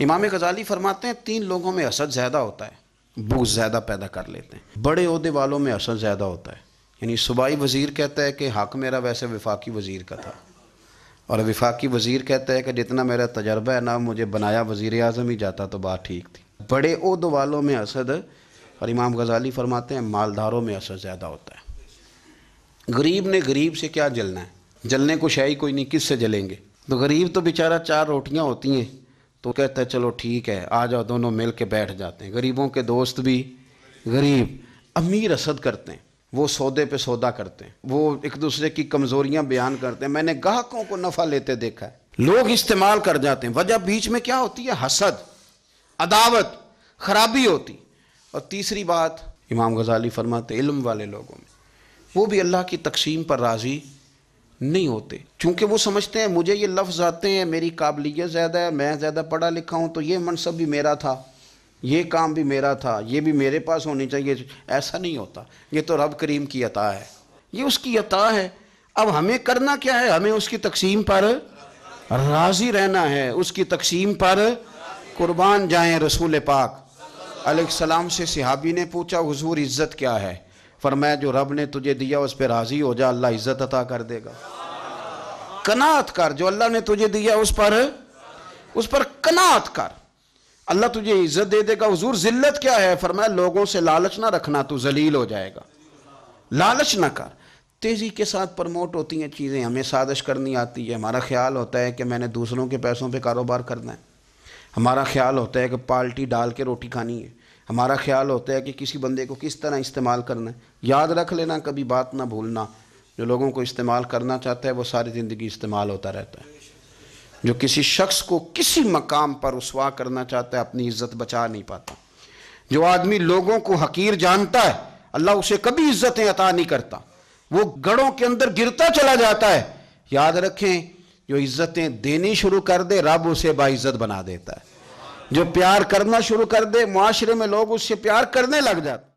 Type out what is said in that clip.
इमाम गजाली फरमाते हैं तीन लोगों में असद ज़्यादा होता है बुग्ज ज़्यादा पैदा कर लेते हैं बड़े अहदे वालों में असद ज़्यादा होता है यानी सूबाई वज़ीर कहता है कि हक मेरा वैसे विफाकी वज़ीर का था और विफाकी वज़ीर कहता है कि जितना मेरा तजर्बा है ना मुझे बनाया वज़ी अजम ही जाता तो बात ठीक थी बड़े अहद वालों में असद और इमाम गजाली फरमाते हैं मालदारों में असर ज़्यादा होता है गरीब ने गरीब से क्या जलना है जलने को शाही कोई नहीं किस से जलेंगे तो गरीब तो बेचारा चार रोटियाँ होती हैं तो कहता है चलो ठीक है आ जाओ दोनों मिल के बैठ जाते हैं गरीबों के दोस्त भी गरीब अमीर असद करते हैं वो सौदे पे सौदा करते हैं वो एक दूसरे की कमजोरियां बयान करते हैं मैंने ग्राहकों को नफा लेते देखा है लोग इस्तेमाल कर जाते हैं वजह बीच में क्या होती है हसद अदावत खराबी होती और तीसरी बात इमाम गजाली फरमाते इल्म वाले लोगों में वो भी अल्लाह की तकसीम पर राज़ी नहीं होते क्योंकि वो समझते हैं मुझे ये लफ्ज़ आते हैं मेरी काबिलियत ज़्यादा है मैं ज़्यादा पढ़ा लिखा हूँ तो ये मनसब भी मेरा था ये काम भी मेरा था ये भी मेरे पास होनी चाहिए ऐसा नहीं होता ये तो रब करीम की अता है ये उसकी अता है अब हमें करना क्या है हमें उसकी तकसीम पर राज़ी रहना है उसकी तकसीम पर कुर्बान जाएं रसूल पाक सलाम से सिहाबी ने पूछा हुजूर इज़्ज़त क्या है फरमाया जो रब ने तुझे दिया उस पर राज़ी हो जा अल्लाह इज़्ज़त अता कर देगा कनात कर जो अल्लाह ने तुझे दिया उस पर उस पर कनात कर अल्लाह तुझे इज़्ज़त दे देगा हजूर ज़िल्लत क्या है फरमाया लोगों से लालच ना रखना तू जलील हो जाएगा लालच ना कर तेज़ी के साथ प्रमोट होती हैं चीज़ें हमें साजिश करनी आती है हमारा ख्याल होता है कि मैंने दूसरों के पैसों पर कारोबार करना है हमारा ख्याल होता है कि पाल्टी डाल के रोटी खानी है हमारा ख्याल होता है कि किसी बंदे को किस तरह इस्तेमाल करना है याद रख लेना कभी बात ना भूलना जो लोगों को इस्तेमाल करना चाहता है वो सारी ज़िंदगी इस्तेमाल होता रहता है जो किसी शख्स को किसी मकाम पर उसवा करना चाहता है अपनी इज्जत बचा नहीं पाता जो आदमी लोगों को हकीर जानता है अल्लाह उसे कभी इज्जतें अता नहीं करता वो गढ़ों के अंदर गिरता चला जाता है याद रखें जो इज्जतें देनी शुरू कर दे रब उसे बाइज्जत बना देता है जो प्यार करना शुरू कर दे माशरे में लोग उससे प्यार करने लग जाते